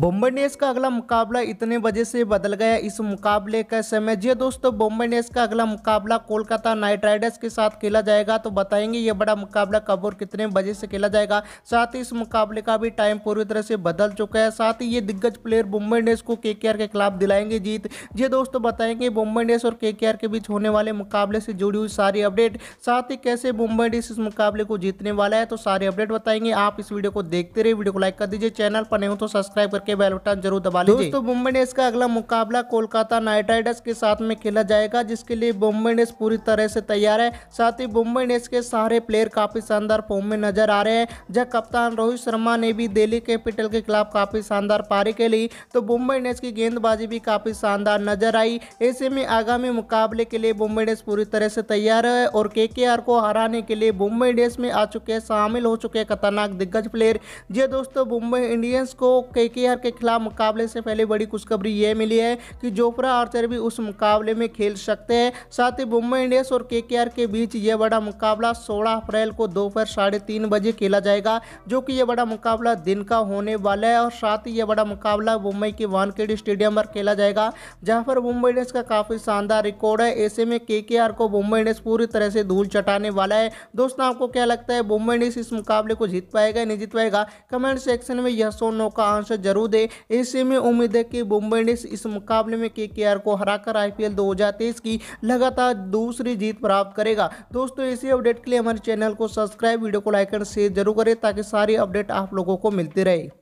Bombay Indians का अगला मुकाबला इतने बजे से बदल गया इस मुकाबले का समय जी दोस्तों बॉम्बे इंडियंस का अगला मुकाबला कोलकाता नाइट राइडर्स के साथ खेला जाएगा तो बताएंगे ये बड़ा मुकाबला कब और कितने बजे से खेला जाएगा साथ ही इस मुकाबले का भी टाइम पूरी तरह से बदल चुका है साथ ही ये दिग्गज प्लेयर बॉम्बे इंडियंस को के के खिलाफ दिलाएंगे जीत ये दोस्तों बताएंगे बॉम्बे इंडियंस और के के बीच होने वाले मुकाबले से जुड़ी हुई सारी अपडेट साथ ही कैसे बॉम्बे इंडियंस इस मुकाबले को जीतने वाला है तो सारी अपडेट बताएंगे आप इस वीडियो को देखते रहे वीडियो को लाइक कर दीजिए चैनल पर नहीं हो तो सब्सक्राइब के बटन जरूर दबा लीजिए दोस्तों मुंबई इंडियंस का अगला मुकाबला कोलकाता नाइट राइडर्स के साथ में खेला जाएगा जिसके लिए मुंबई इंडियंस पूरी तरह से तैयार है साथ ही मुंबई इंडियंस के सारे प्लेयर काफी शानदार फॉर्म में नजर आ रहे हैं जब कप्तान रोहित शर्मा ने भी दिल्ली कैपिटल के खिलाफ काफी शानदार पारी के खेली तो मुंबई इंडियंस की गेंदबाजी भी काफी शानदार नजर आई ऐसे में आगामी मुकाबले के लिए मुंबई इंडियंस पूरी तरह से तैयार है और के को हराने के लिए मुंबई इंडियंस में आ चुके शामिल हो चुके खतरनाक दिग्गज प्लेयर ये दोस्तों मुंबई इंडियंस को के आर्चर के खिलाफ मुकाबले से पहले बड़ी खुशखबरी यह मिली है कि जोफ्रा आर्चर भी उस मुकाबले में खेल सकते हैं साथ ही मुंबई इंडियंस और के के बीच यह बड़ा मुकाबला सोलह अप्रैल को दोपहर साढ़े तीन बजे खेला जाएगा जो कि यह बड़ा मुकाबला दिन का होने वाला है और साथ ही यह बड़ा मुकाबला मुंबई के वानखेड़े स्टेडियम पर खेला जाएगा जहाँ पर मुंबई इंडियंस का काफ़ी शानदार रिकॉर्ड है ऐसे में के को मुंबई इंडियंस पूरी तरह से धूल चटाने वाला है दोस्तों आपको क्या लगता है मुंबई इंडियंस इस मुकाबले को जीत पाएगा नहीं जीत पाएगा कमेंट सेक्शन में यह सो नो का आंसर जरूर बारूद दे ऐसे में उम्मीद है कि मुंबई इंडियंस इस मुकाबले में के को हराकर आईपीएल 2023 की लगातार दूसरी जीत प्राप्त करेगा दोस्तों इसी अपडेट के लिए हमारे चैनल को सब्सक्राइब वीडियो को लाइक एंड शेयर जरूर करें ताकि सारी अपडेट आप लोगों को मिलती रहे